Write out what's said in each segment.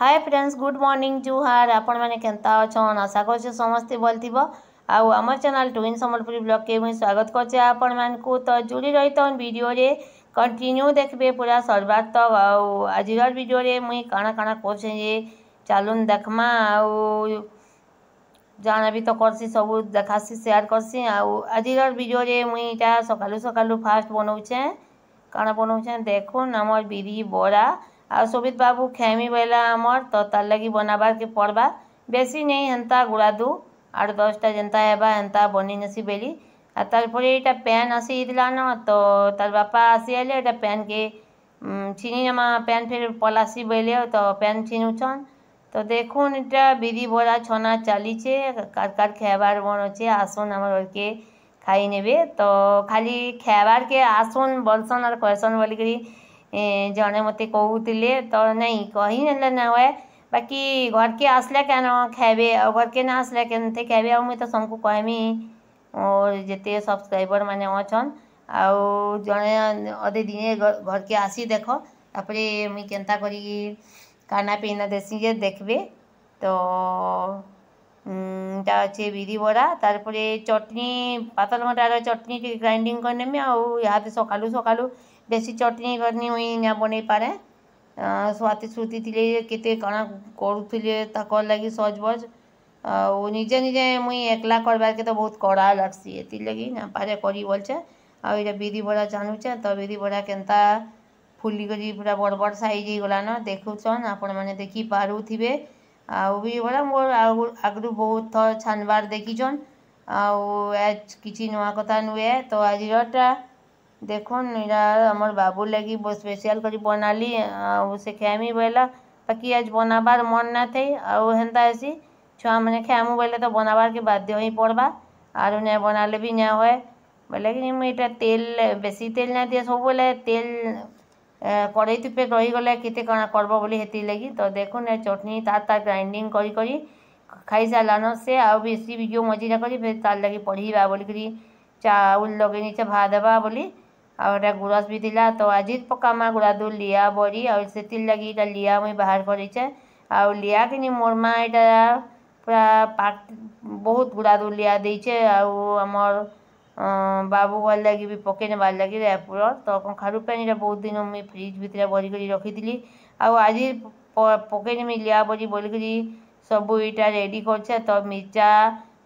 ହାଏ friends good morning ଜୁହାର ଆପଣମାନେ କେନ୍ତା ଅଛନ୍ ଆଶା କରୁଛେ ସମସ୍ତେ ଭଲ ଥିବ ଆଉ ଆମର ଚ୍ୟାନେଲ୍ ଟୁଇନ୍ ସମ୍ବଲପୁରୀ ବ୍ଲଗ୍କେ ମୁଇଁ ସ୍ୱାଗତ କରୁଛେ ଆପଣମାନଙ୍କୁ ତ ଜୁଡ଼ି ରହିଥନ୍ ଭିଡ଼ିଓରେ କଣ୍ଟିନ୍ୟୁ ଦେଖିବେ ପୁରା ସର୍ବାର୍ଥ ଆଉ ଆଜିର ଭିଡ଼ିଓରେ ମୁଇଁ କାଣା କାଣା କରୁଛେ ଯେ ଚାଲୁନ୍ ଦେଖ୍ମା ଆଉ ଜାଣା ବି ତ କର୍ସି ସବୁ ଦେଖାସି ସେୟାର କର୍ସି ଆଉ ଆଜିର ଭିଡ଼ିଓରେ ମୁଇଁ ଇଟା ସକାଲୁ ସକାଲୁ ଫାଷ୍ଟ ବନଉଛେଁ କାଣା ବନଉଛେଁ ଦେଖୁନ୍ ଆମର୍ ବିରି ବରା आ सोभित बाबू खैमी बोले आमर तो तार लगे बनाबार के पड़वा बेसी नहीं हंता गुड़ा दू आठ दसटा जेनता है एंता बनी नसी बेली तारे यहाँ पैन आसी न तो तार बापा आसी आइले ये पैन के छिनी नमा पैन फिर पलासी बोले तो पैन छिनुछन तो देखुन इटा बिधि बोला छना चलीचे कार कार खेबार मन अच्छे आसन आम के खाई ने तो खाली खेबार के आसन बोलसन और कहसन करी जड़े मत कहते तो नहीं कही ना नए बाकी घर के आसले कैन खाए घर के ना आसला के खाए मुई तो सबको कहमी और जिते सब्सक्राइबर मैंने अच्छा आउ जड़े अदे दिन घर के आसी देख अपने मुई के खाना पीना देसी जे देखे तो अच्छे विधि बरा तार चटनी पतल मटार चटनी ग्राइंडिंग करनेमी आते सका सकालू ବେଶୀ ଚଟଣି କରନି ମୁଇଁ ନା ବନେଇ ପାରେ ସ୍ୱାତି ଶ୍ରୁତି ଥିଲେ କେତେ କାଣା କରୁଥିଲେ ତାକର୍ ଲାଗି ସଜ୍ବଜ୍ ଆଉ ନିଜେ ନିଜେ ମୁଇଁ ଏକଲା କରବାର୍କେ ତ ବହୁତ କଡ଼ା ଲାଗ୍ସି ଏଥିର୍ଲାଗି ନା ପାରେ କରି ବୋଲଛେ ଆଉ ଇଟା ବିଧି ବରା ଜାଣୁଛେ ତ ବିଧି ବରା କେନ୍ତା ଫୁଲିକରି ପୁରା ବଡ଼ ବଡ଼ ସାଇଜ୍ ହେଇଗଲାନ ଦେଖୁଛନ୍ ଆପଣମାନେ ଦେଖିପାରୁଥିବେ ଆଉ ବି ବୋଲେ ମୋର ଆଗରୁ ବହୁତ ଥର ଛାନବାର୍ ଦେଖିଛନ୍ ଆଉ କିଛି ନୂଆ କଥା ନୁହେଁ ତ ଆଜିରଟା देख हमर बाबू लगी स्पेशल कर बनाली से खेमी बोला बाकी आज बनाबार मन ना थे आंता ऐसी छुआ मैंने खेमु बोले तो बनाबार के बाध्य ही पड़वा आर ना बनाले भी ना हुए बोले कि मुझे तेल बेसी तेल ना दिए सब बोले तेल कड़ई तुपे रहीगले के कणा करब बोली हेती लगी तो देख ना चटनी तार तार ग्राइंडिंग कर खाई सारान से आसी भी जो मजिरा कर लगे पढ़ा बोलिक चाउल लगे नहीं चाह भा बोली ଆଉ ଏଇଟା ଗୁରସ୍ ବି ଥିଲା ତ ଆଜିର୍ ପକାମା ଗୁଡ଼ାଦୁ ଲିଆ ବରି ଆଉ ସେଥିର୍ ଲାଗି ଏଇଟା ଲିଆ ମୁଇଁ ବାହାର କରିଛେ ଆଉ ଲିଆ କିନି ମୋର୍ ମା ଏଇଟା ପୁରା ବହୁତ ଗୁଡ଼ାଦୁ ଲିଆ ଦେଇଛେ ଆଉ ଆମର୍ ବାବୁ ଭଲ୍ ଲାଗି ବି ପକେଇ ନେବାର୍ ଲାଗି ରାୟପୁର ତ କଖାରୁ ପେନ୍ ଏଇଟା ବହୁତ ଦିନ ମୁଇଁ ଫ୍ରିଜ୍ ଭିତରେ ଭରିକରି ରଖିଥିଲି ଆଉ ଆଜି ପକେଇ ନେମି ଲିଆ ବରି ବୋଲିକରି ସବୁ ଇଟା ରେଡ଼ି କରିଛେ ତ ମିର୍ଚା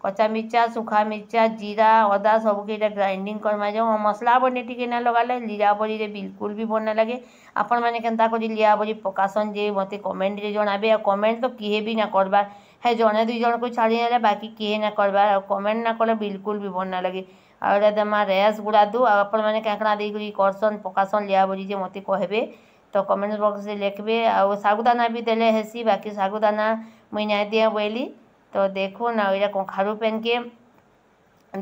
কচা মির্চা শুখা মির্চা জিরা অদা সবুকে এটা গ্রাইন্ডিং করমা যাও মশলা বনে টিকে না লগালে লিয়া বড়িরে বিলকুল বি বন না লাগে আপন মানে কেনতা করি লিয়া বড়ি পকাসন যে মতে কমেন্টরে জনাবে আর কমেন্ট তো কিহে বি না করবার হ্যাঁ জনে দুই জনকে ছাড়ি নেলে বাকি কিহে না করবার আর কমেন্ট না করলে বিলকুল বি বন না লাগে আর এটা দেমা রেস গুড়া দু আর আপন মানে কেঁকড়া দিয়ে করসন পকাসন লিয়া বড়ি যে মতে কহবে তো কমেন্ট বক্সরে লিখবে আর সাগুদানা বি দেলে হেসি বাকি সাগুদানা মুই না দিয়ে বইলি তো দেখো না ওইটা কঁখারু পেনকে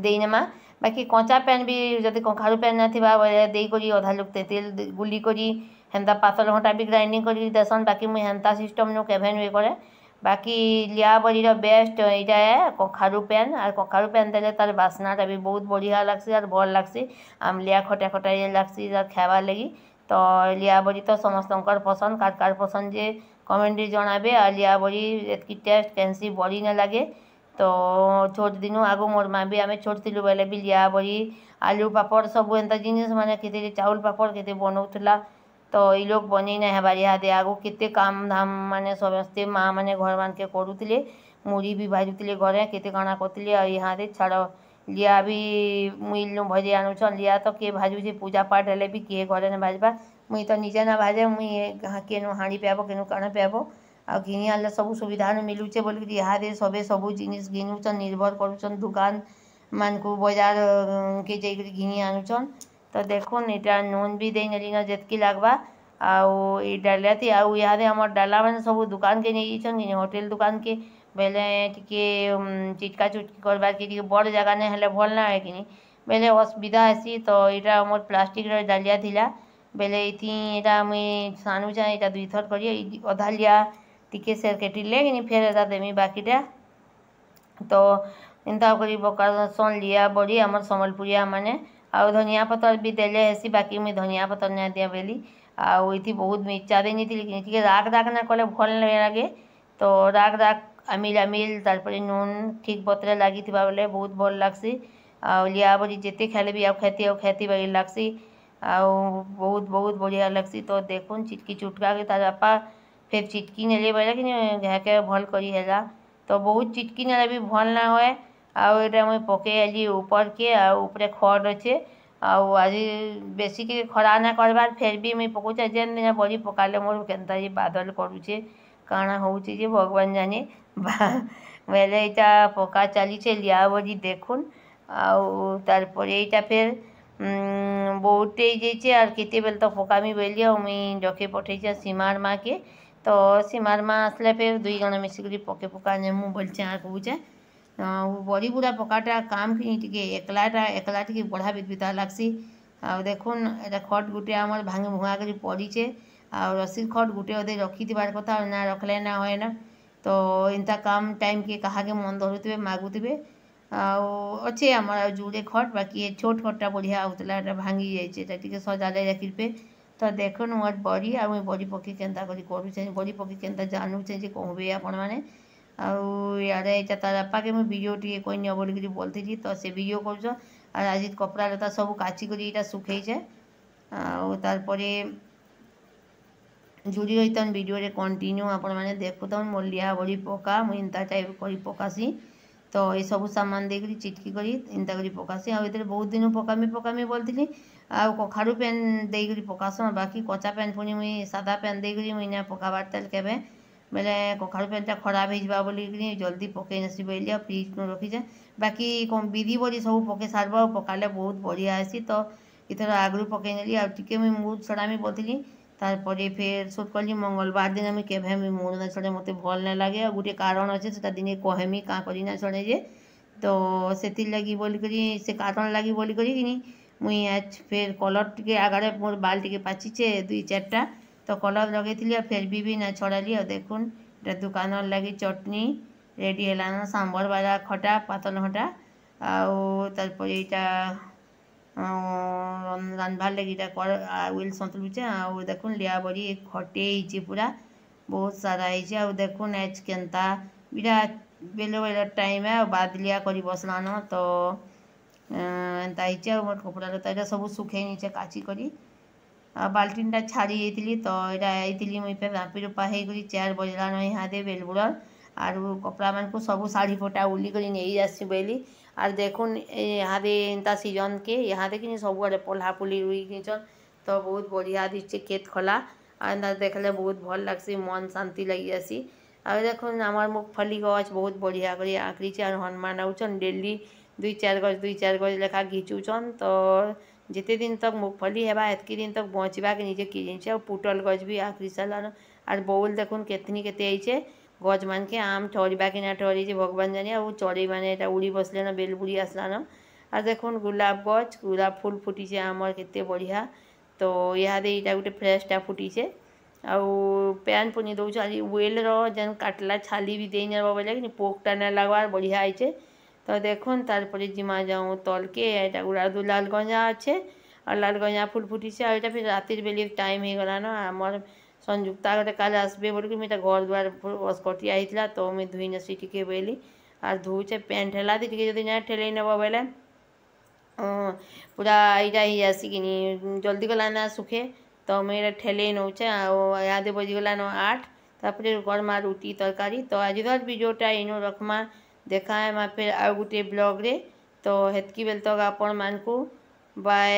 ଦେଇନେମା ବାକି କଞ୍ଚା ପେନ୍ ବି ଯଦି କଙ୍ଖାରୁ ପେନ୍ ନଥିବା ବୋଇଲେ ଦେଇକରି ଅଧା ଲୋକ୍ ତେତେଲ୍ ଗୁଲି କରି ହେନ୍ତା ପାତଲ ଘଣ୍ଟା ବି ଗ୍ରାଇଣ୍ଡିଂ କରିକି ଦେସନ୍ ବାକି ମୁଇଁ ହେନ୍ତା ସିଷ୍ଟମ୍ନୁ କେଭେନ୍ ବି କରେ ବାକି ଲିଆବରିର ବେଷ୍ଟ ଇଟା ଏ କଖାରୁ ପେନ୍ ଆର୍ କଖାରୁ ପେନ୍ ଦେଲେ ତାର୍ ବାସ୍ନାଟା ବି ବହୁତ ବଢ଼ିଆ ଲାଗ୍ସି ଆର୍ ଭଲ୍ ଲାଗ୍ସି ଆମ୍ଲିଆ ଖଟା ଖଟା ଲାଗ୍ସି ଆର୍ ଖାଏବାର୍ ଲାଗି ତ ଲିଆବରି ତ ସମସ୍ତଙ୍କର ପସନ୍ଦ କାର୍ କାର୍ ପସନ୍ଦ ଯେ कमेंट जनाबे आलिया बड़ी टेस्ट कैंसी बड़ी ना लगे तो छोट दिन आगो मोर माँ भी आम छोट थी बोले भी लिया बड़ी आलू पापड़ सब एंता जिन मैंने खेत चाउल पापड़ के बनाऊला तो ये लोग बने ना हेबार इदे आगो के काम धाम मान समस्ते माँ मैंने घर मान के करूँ मुड़ी भी भाजुले घरे के काणा यहाँ छाड़ लिया भी मुइल नु भजे आनुछ लिया तो किए भाजुचे पूजा पाठ हेले भी किए घर ने भाजपा मुई तो निजे ना बाजे मुई के हाँ पिब के कण पिब आ घिनी आने सब सुविधा मिलूचे बोल इे सब सब जिन घिनुन निर्भर कर दुकान मान को बजार के घिनी आनुन तो देखन इटा नून भी देना जितकी लग्वा आउ डाली आउ इे आम डाला मैंने सब दुकान के नहीं होटेल दुकान के बेले टी चिटका चुटकी करवाके बड़ जगह ना भल ना है कि बेले असुविधा हैसी तो यहाँ प्लास्टिक डालिया थिला ବେଲେ ଇଥି ଇଟା ମୁଇଁ ଛାଣୁଛେଁ ଇଟା ଦୁଇଥର୍ କରି ଅଧା ଲିଆ ଟିକେ ସେର୍କେଟିଲେ କିନି ଫେର୍ ଏଟା ଦେମି ବାକିଟା ତ ଏନ୍ତା କରି ବକାସନ୍ ଲିଆ ବଡ଼ି ଆମର୍ ସମ୍ବଲପୁରିଆମାନେ ଆଉ ଧନିଆ ପତର୍ ବି ଦେଲେ ହେସି ବାକି ମୁଇଁ ଧନିଆ ପତର୍ ନାଇଁ ଦିଆ ବେଲି ଆଉ ଇଥି ବହୁତ୍ ମିର୍ଚା ଦେଇ ନେଇଥିଲି କିନି ଟିକେ ରାଗ୍ ରାଗ୍ ନାଇଁ କଲେ ଭଲ୍ ନାଇଁ ଲାଗେ ତ ରାଗ୍ ରାଗ୍ ଆମିଲ୍ ଆମିଲ୍ ତାର୍ପରେ ନୁନ୍ ଠିକ୍ ବତ୍ରେ ଲାଗିଥିବା ବେଲେ ବହୁତ୍ ଭଲ୍ ଲାଗ୍ସି ଆଉ ଲିଆ ବଡ଼ି ଯେତେ ଖାଏଲେ ବି ଆଉ ଖାଏତି ଆଉ ଖାଏତି ବାଗିର୍ ଲାଗ୍ସି ଆଉ ବହୁତ୍ ବହୁତ୍ ବଢ଼ିଆ ଲାଗ୍ସି ତ ଦେଖୁନ୍ ଚିଟ୍କି ଚୁଟ୍କାକେ ତାର୍ ବାପା ଫେର୍ ଚିଟ୍କି ନେଲେ ବୋଇଲେ କି ଘାକେ ଭଲ୍ କରି ହେଲା ତ ବହୁତ୍ ଚିଟ୍କି ନେଲେ ବି ଭଲ୍ ନା ହୁଏ ଆଉ ଏଇଟା ମୁଇଁ ପକେଇ ଆଇଲି ଉପର୍କେ ଆଉ ଉପରେ ଖଡ଼୍ ଅଛେ ଆଉ ଆଜି ବେଶୀକି ଖରା ନା କର୍ବାର୍ ଫେର୍ ବି ମୁଇଁ ପକଉଛେ ଯେନ୍ ଦିନ ବଢ଼ି ପକାଲେ ମୋର୍ କେନ୍ତା ଯେ ବାଦଲ୍ କରୁଛେ କାଣା ହଉଛେ ଯେ ଭଗବାନ୍ ଜାନେ ବୋଇଲେ ଇଟା ପକା ଚାଲିଛେ ଲିଆ ବଢ଼ି ଦେଖୁନ୍ ଆଉ ତାର୍ ପରେ ଇଟା ଫେର୍ બહુટેઈ જે છે આર કેતેબેલે તો ફોકામી બોલ્યા મુଇଁ ડકે પઠેଇଛେ ସୀମାର ମା'କେ ତ ସୀମାର ମା' ଆସିଲା ଫେର୍ ଦୁଇ ଜଣ ମିଶିକରି ପକେ ପକା ନେମୁ ବୋଲିଛେ ଆର୍ କହୁଛେ ଆଉ ବରିଗୁଡ଼ା ପକାଟା କାମ୍ କି ଟିକେ ଏକଲାଟା ଏକଲା ଟିକେ ବଢ଼ା ବିତା ଲାଗ୍ସି ଆଉ ଦେଖୁନ୍ ଏଇଟା ଖଟ୍ ଗୁଟେ ଆମର୍ ଭାଙ୍ଗି ଭୁଙ୍ଗା କରି ପଡ଼ିଛେ ଆଉ ରସିଦ୍ ଖଟ୍ ଗୁଟେ ଅଧେ ରଖିଥିବାର୍ କଥା ଆଉ ନା ରଖିଲେ ନା ହୁଏ ନା ତ ଏନ୍ତା କାମ୍ ଟାଇମ୍କେ କାହାକେ ମନ ଧରୁଥିବେ ମାଗୁଥିବେ ଆଉ ଅଛେ ଆମର ଆଉ ଯୁଡ଼େ ଖଟ ବାକି ଏ ଛୋଟ୍ ଖଟ୍ଟା ବଢ଼ିଆ ହଉଥିଲା ଏଟା ଭାଙ୍ଗି ଯାଇଛେ ଏଟା ଟିକେ ସଜାଲେ ରଖିବେ ତ ଦେଖୁନ୍ ମୋର୍ ବଡ଼ି ଆଉ ମୁଇଁ ବଡ଼ି ପକ୍ଷୀ କେନ୍ତା କରି କରୁଛେଁ ବଡ଼ି ପକ୍ଷୀ କେନ୍ତା ଜାନୁଛେଁ ଯେ କହୁବେ ଆପଣମାନେ ଆଉ ଇଆଡ଼େ ଏଇଟା ତାର୍ ବାପାକେ ମୁଇଁ ଭିଡ଼ିଓ ଟିକେ କହିନିଅ ବୋଲିକିରି ବୋଲିଥିଲି ତ ସେ ଭିଡ଼ିଓ କରୁଛନ୍ ଆର୍ ଆଜି କପଡ଼ା ଲତା ସବୁ କାଚିକରି ଇଟା ଶୁଖେଇଛେ ଆଉ ତାର୍ପରେ জুড়ি রইতন ভিডিওরে কন্টিনিউ আপনার ମୋର মল্লিয়া বড়ি ପକା ମୁଇଁ ଏନ୍ତା টাইপ କରି ପକାସି तो ये सब सामान देकर चिटकी कर इनता कर पकासी आते बहुत दिन पकामी पकामी बोलती आ कखारू पैन देकर पकास बाकी कचा पैन पुणी मुई सादा पैन देकर मुई ना पकाबार तेल के बोले कखारू पैनटा खराब हो बोल जल्दी पकई नसी बोल फ्रिज नु रखीचे बाकी कौन विधि बड़ी सब पके सार पकाले बहुत बढ़िया आसी तो इतना आगु पकईने मुड़ छड़ा भी बोलती তারপরে ফের সোধ କଲି ମଙ୍ଗଳବାର ଦିନ ଆମେ କେଭେ ବି ମୁରୁନା ଛଡ଼େ ମୋତେ ଭଲ ନାଇଁ ଲାଗେ ଆଉ ଗୋଟେ କାରଣ ଅଛି ସେଟା ଦିନେ କହେମି କାଁ କରିନା ଛଡ଼େ ଯେ ତ ସେଥିର୍ଲାଗି ବୋଲିକରି ସେ କାରଣ ଲାଗି ବୋଲିକରି କିନି ମୁଇଁ ଆଜ୍ ଫେର୍ କଲର୍ ଟିକେ ଆଗାଡ଼େ ମୋର ବାଲ୍ ଟିକେ ପାଚିଛେ ଦୁଇ ଚାରିଟା ତ କଲର୍ ଲଗେଇଥିଲି ଆଉ ଫେର୍ ବି ବି ନା ଛଡ଼ାଲି ଆଉ ଦେଖୁନ୍ ଏଟା ଦୁକାନର ଲାଗି ଚଟନି ରେଡ଼ି ହେଲାନ ସାମ୍ବର ବାଲା ଖଟା ପାତଲ ଖଟା ଆଉ ତାରପରେ ଏଇଟା ରାନ୍ଧବାର୍ ଲାଗି ଇଟା କର ଉଇଲ୍ ସନ୍ତୁଲୁଛେ ଆଉ ଦେଖୁନ୍ ଲିଆ ବଡ଼ି ଖଟେ ହେଇଛେ ପୁରା ବହୁତ ସାରା ହେଇଛେ ଆଉ ଦେଖୁନ୍ ଏଚ୍ କେନ୍ତା ଇଟା ବେଲେ ବେଲେ ଟାଇମ୍ ଆଉ ବାଦଲିଆ କରି ବସ୍ଲାନ ତ ଏନ୍ତା ହେଇଛେ ଆଉ ମୋର୍ କପଡ଼ା ଲତା ଇଟା ସବୁ ଶୁଖେଇ ନେଇଛେ କାଚି କରି ଆଉ ବାଲ୍ଟିନ୍ଟା ଛାଡ଼ି ଯାଇଥିଲି ତ ଇଟା ଆଇଥିଲି ମୁଇଁ ଫେର୍ ରାମ୍ପି ରୁପା ହେଇକରି ଚାର୍ ବଜ୍ଲାନ ଇହାଦେ ବେଲ୍ବୁଡ଼ର୍ आर कपड़ा मानक सब शाढ़ी फटा उल्ली करी नहीं जासी बोली आर देखुन यहाँ एंता सीजन के यहाँ देखनी सब आड़े पल्हा पुल रुईन तो बहुत बढ़िया दिखे खेत खोला आंदा देखले बहुत भल लगसी मन शांति लग जासी आ देख हमार मुगफली गज बहुत बढ़िया कर आंकड़ी आर हनुमान आउचन डेली दुई चार गज दुई चार गज लेखा घिचुचन तो जिते दिन तक मुगफली है एतक दिन तक बचवा के निजे कि पुटल गज भी आंकड़ी सर आर बउल देखुन के ગોજમાન કે આમ ચોરી બાકીના ટોરીથી ભગવાન જાણે આવું ચોરી মানে এটা উড়ি বসলে না বেলপুরি আসলাম আর দেখুন গোলাপ গছ গোলাপ ফুল ফুটিছে আমার কেতে বঢ়িয়া তো ইহাদে এটা গোটে ফ্রেশটা ফুটিছে ଆଉ ପ୍ୟାନ୍ ପୁନି ଦେଉଛୁ ଆଜି ୱେଲ୍ର ଯେନ୍ କାଟ୍ଲା ଛାଲି ବି ଦେଇ ନେବ ବୋଲେ କି ପୋକ୍ଟା ନାଇଁ ଲାଗ୍ବାର୍ ବଢ଼ିଆ ହେଇଛେ ତ ଦେଖୁନ୍ ତାର୍ପରେ ଜିମା ଯାଉଁ ତଲ୍କେ ଏଇଟା ଗୁଡ଼ା ଦୁ ଲାଲ୍ ଗଞ୍ଜା ଅଛେ ଆଉ ଲାଲ୍ ଗଞ୍ଜା ଫୁଲ୍ ଫୁଟିଛେ ଆଉ ଏଇଟା ଫିର୍ ରାତିର୍ ବେଲି ଟାଇମ୍ ହେଇଗଲାନ ଆମର୍ संयुक्त आगे कल आसबे बोलिक मुझे घर दुआर स्कटी आई थी तो मुझे धोईने से टिके बैली आर धोचे पैंट ठेला दी टे जो जाए ठेले नब बोले पूरा यहाँ ही जासी कि जल्दी गला ना सुखे तो मुझे ये ठेले नौचे यहाँ बजिगला न आठ तापर गरम रुटी तरकारी तो आज धर भिडटा इन रखमा देखा है फिर आउ गोटे ब्लग्रे तो हेत्की बेल तक आपण मानकू बाय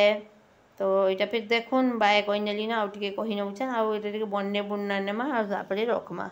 তো এটা ফের দেখুন বা কইনালি না ওটিকে কহিনৌছেন আর ওইটাকে বন্যে বুন্না নেমা আর তারপরে রকমা